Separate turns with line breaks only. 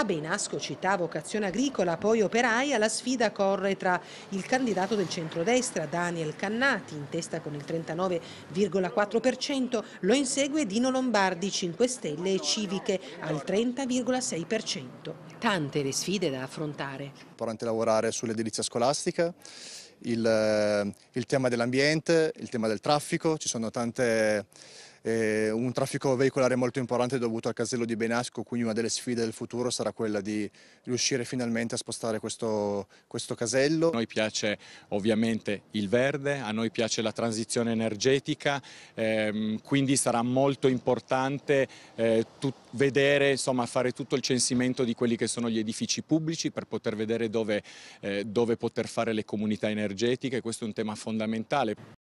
A Benasco, città vocazione agricola, poi operaia, la sfida corre tra il candidato del centrodestra Daniel Cannati, in testa con il 39,4%, lo insegue Dino Lombardi, 5 Stelle e Civiche, al 30,6%. Tante le sfide da affrontare. È
importante lavorare sull'edilizia scolastica, il, eh, il tema dell'ambiente, il tema del traffico, ci sono tante eh, un traffico veicolare molto importante dovuto al casello di Benasco, quindi una delle sfide del futuro sarà quella di riuscire finalmente a spostare questo, questo casello. A
noi piace
ovviamente il verde, a noi piace la transizione energetica, ehm, quindi sarà molto importante eh, vedere, insomma, fare tutto il censimento di quelli che sono gli edifici pubblici per poter vedere dove, eh, dove poter fare le comunità energetiche, questo è un tema fondamentale.